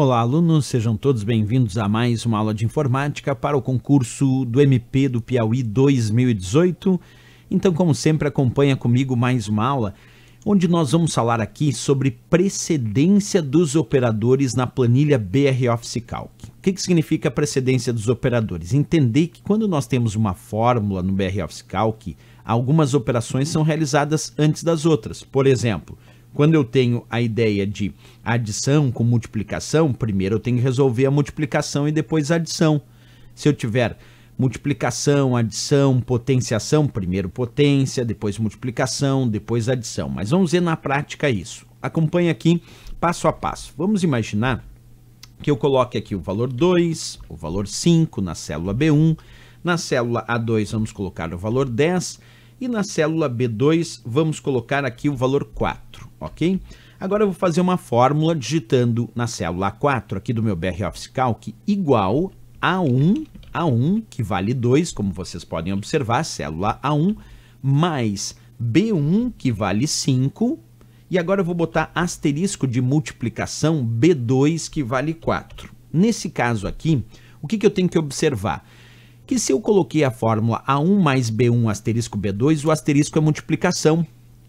Olá, alunos, sejam todos bem-vindos a mais uma aula de informática para o concurso do MP do Piauí 2018. Então, como sempre, acompanha comigo mais uma aula, onde nós vamos falar aqui sobre precedência dos operadores na planilha BR Office Calc. O que, que significa precedência dos operadores? Entender que quando nós temos uma fórmula no BR Office Calc, algumas operações são realizadas antes das outras. Por exemplo, quando eu tenho a ideia de adição com multiplicação, primeiro eu tenho que resolver a multiplicação e depois a adição. Se eu tiver multiplicação, adição, potenciação, primeiro potência, depois multiplicação, depois adição. Mas vamos ver na prática isso. Acompanhe aqui passo a passo. Vamos imaginar que eu coloque aqui o valor 2, o valor 5 na célula B1, na célula A2 vamos colocar o valor 10 e na célula B2 vamos colocar aqui o valor 4, ok? Agora eu vou fazer uma fórmula digitando na célula A4 aqui do meu BR Office Calc igual a 1, A1 que vale 2, como vocês podem observar, célula A1, mais B1 que vale 5, e agora eu vou botar asterisco de multiplicação B2 que vale 4. Nesse caso aqui, o que, que eu tenho que observar? que se eu coloquei a fórmula A1 mais B1 asterisco B2, o asterisco é multiplicação.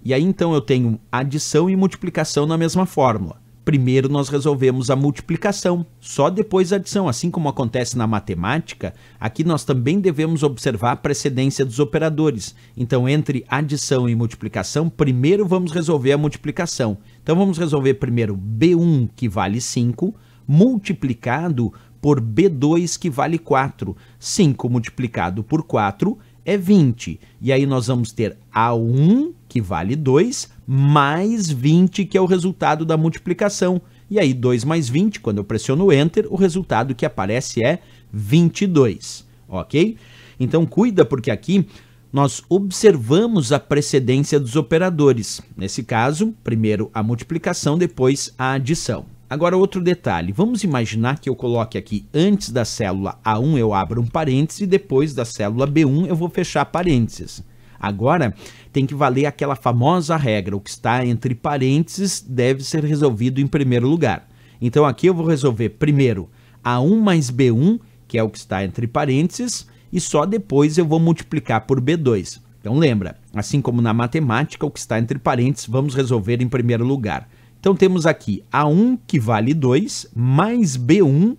E aí então eu tenho adição e multiplicação na mesma fórmula. Primeiro nós resolvemos a multiplicação, só depois a adição. Assim como acontece na matemática, aqui nós também devemos observar a precedência dos operadores. Então, entre adição e multiplicação, primeiro vamos resolver a multiplicação. Então, vamos resolver primeiro B1, que vale 5, multiplicado por B2 que vale 4. 5 multiplicado por 4 é 20. E aí nós vamos ter A1, que vale 2, mais 20, que é o resultado da multiplicação. E aí 2 mais 20, quando eu pressiono Enter, o resultado que aparece é 22, ok? Então cuida, porque aqui nós observamos a precedência dos operadores. Nesse caso, primeiro a multiplicação, depois a adição. Agora, outro detalhe. Vamos imaginar que eu coloque aqui antes da célula A1 eu abro um parêntese e depois da célula B1 eu vou fechar parênteses. Agora, tem que valer aquela famosa regra, o que está entre parênteses deve ser resolvido em primeiro lugar. Então, aqui eu vou resolver primeiro A1 mais B1, que é o que está entre parênteses, e só depois eu vou multiplicar por B2. Então, lembra, assim como na matemática, o que está entre parênteses vamos resolver em primeiro lugar. Então temos aqui A1 que vale 2 mais B1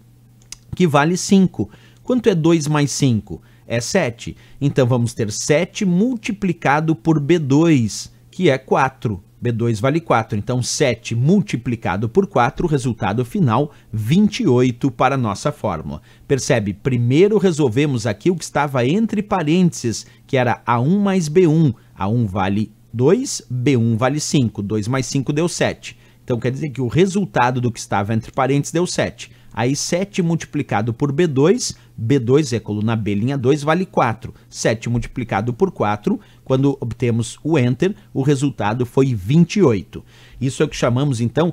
que vale 5. Quanto é 2 mais 5? É 7. Então vamos ter 7 multiplicado por B2, que é 4. B2 vale 4, então 7 multiplicado por 4, resultado final 28 para nossa fórmula. Percebe? Primeiro resolvemos aqui o que estava entre parênteses, que era A1 mais B1. A1 vale 2, B1 vale 5, 2 mais 5 deu 7. Então quer dizer que o resultado do que estava entre parênteses deu 7. Aí 7 multiplicado por B2, B2 é coluna B, linha 2, vale 4. 7 multiplicado por 4, quando obtemos o Enter, o resultado foi 28. Isso é o que chamamos, então,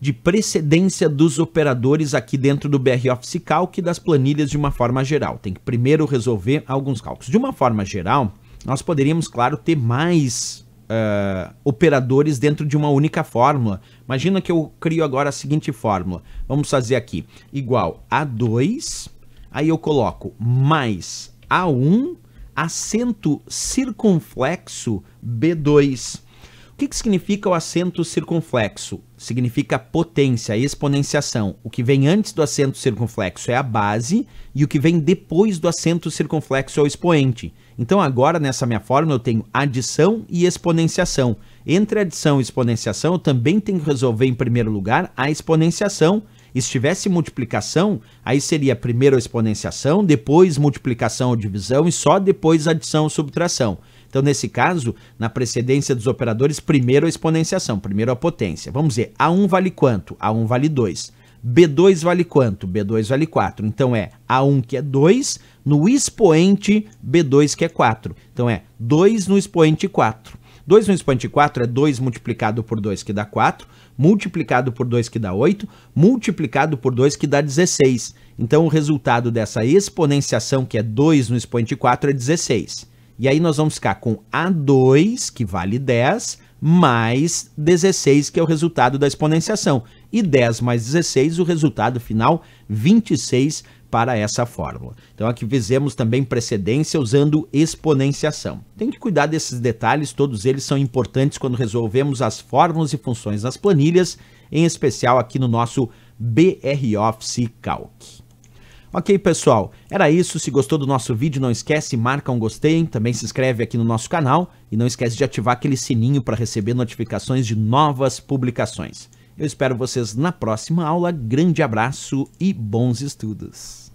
de precedência dos operadores aqui dentro do BR Office Calc e das planilhas de uma forma geral. Tem que primeiro resolver alguns cálculos. De uma forma geral, nós poderíamos, claro, ter mais uh, operadores dentro de uma única fórmula. Imagina que eu crio agora a seguinte fórmula. Vamos fazer aqui igual a 2, aí eu coloco mais a1 acento circunflexo B2. O que, que significa o acento circunflexo? Significa potência, exponenciação. O que vem antes do acento circunflexo é a base e o que vem depois do acento circunflexo é o expoente. Então, agora nessa minha fórmula, eu tenho adição e exponenciação. Entre adição e exponenciação, eu também tenho que resolver em primeiro lugar a exponenciação estivesse multiplicação, aí seria primeiro a exponenciação, depois multiplicação ou divisão e só depois adição ou subtração. Então, nesse caso, na precedência dos operadores, primeiro a exponenciação, primeiro a potência. Vamos ver, A1 vale quanto? A1 vale 2. B2 vale quanto? B2 vale 4. Então é A1 que é 2 no expoente B2 que é 4. Então é 2 no expoente 4. 2 no expoente 4 é 2 multiplicado por 2, que dá 4, multiplicado por 2, que dá 8, multiplicado por 2, que dá 16. Então, o resultado dessa exponenciação, que é 2 no expoente 4, é 16. E aí, nós vamos ficar com A2, que vale 10, mais 16, que é o resultado da exponenciação. E 10 mais 16, o resultado final, 26 para essa fórmula. Então aqui fizemos também precedência usando exponenciação. Tem que cuidar desses detalhes, todos eles são importantes quando resolvemos as fórmulas e funções nas planilhas, em especial aqui no nosso BR Office Calc. Ok, pessoal, era isso. Se gostou do nosso vídeo, não esquece, marca um gostei, também se inscreve aqui no nosso canal e não esquece de ativar aquele sininho para receber notificações de novas publicações. Eu espero vocês na próxima aula. Grande abraço e bons estudos!